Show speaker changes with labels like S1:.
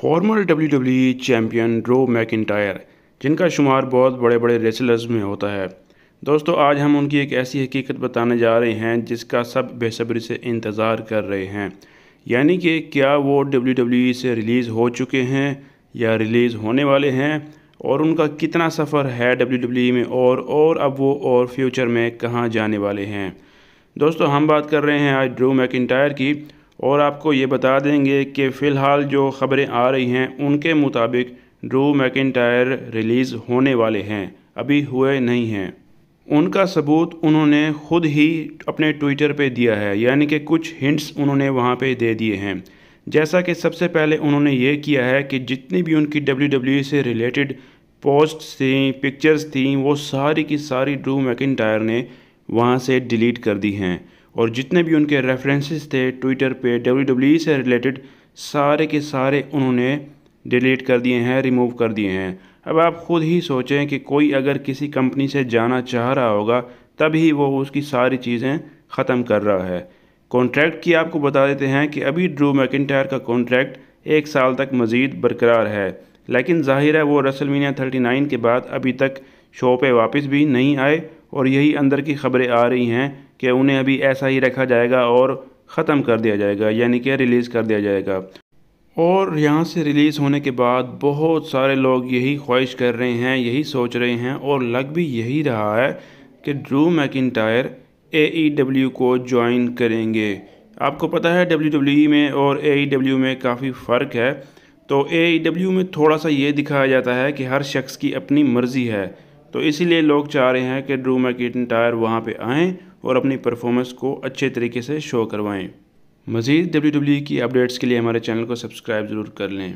S1: farmer W W e champion Drew McIntyre जिनका शुमार बहुत बड़े बड़े रेसलर्स में होता है दोस्तों आज हम उनकी एक ऐसी हकीकत बताने जा रहे हैं जिसका सब बेसब्री से इंतज़ार कर रहे हैं यानी कि क्या वो डब्ल्यू डब्ल्यू e से रिलीज़ हो चुके हैं या रिलीज़ होने वाले हैं और उनका कितना सफ़र है डब्ल्यू डब्ल्यू e में और और अब वो और फ्यूचर में कहाँ जाने वाले हैं दोस्तों हम बात कर रहे हैं आज ड्रू मैकिटायर की और आपको ये बता देंगे कि फ़िलहाल जो ख़बरें आ रही हैं उनके मुताबिक ड्रू मैकिटायर रिलीज़ होने वाले हैं अभी हुए नहीं हैं उनका सबूत उन्होंने खुद ही अपने ट्विटर पे दिया है यानी कि कुछ हिंट्स उन्होंने वहाँ पे दे दिए हैं जैसा कि सबसे पहले उन्होंने ये किया है कि जितनी भी उनकी डब्ल्यू से रिलेटेड पोस्ट थी पिक्चर्स थी वो सारी की सारी ड्रू मैकिटायर ने वहाँ से डिलीट कर दी हैं और जितने भी उनके रेफरेंसेस थे ट्विटर पे डब्ल्यू e से रिलेटेड सारे के सारे उन्होंने डिलीट कर दिए हैं रिमूव कर दिए हैं अब आप खुद ही सोचें कि कोई अगर किसी कंपनी से जाना चाह रहा होगा तभी वो उसकी सारी चीज़ें ख़त्म कर रहा है कॉन्ट्रैक्ट की आपको बता देते हैं कि अभी ड्रू मैकिटायर का कॉन्ट्रैक्ट एक साल तक मज़ीद बरकरार है लेकिन जाहिर है वो थर्टी 39 के बाद अभी तक शो पे वापस भी नहीं आए और यही अंदर की खबरें आ रही हैं कि उन्हें अभी ऐसा ही रखा जाएगा और ख़त्म कर दिया जाएगा यानी कि रिलीज़ कर दिया जाएगा और यहाँ से रिलीज़ होने के बाद बहुत सारे लोग यही ख्वाहिश कर रहे हैं यही सोच रहे हैं और लग भी यही रहा है कि ड्रू मैकिटायर ए e को ज्वाइन करेंगे आपको पता है डब्ल्यू e में और ए e में काफ़ी फ़र्क है तो ए में थोड़ा सा ये दिखाया जाता है कि हर शख्स की अपनी मर्ज़ी है तो इसीलिए लोग चाह रहे हैं कि ड्रू टायर वहाँ पर आएँ और अपनी परफॉर्मेंस को अच्छे तरीके से शो करवाएँ मज़ीद डब्ल्यू e की अपडेट्स के लिए हमारे चैनल को सब्सक्राइब ज़रूर कर लें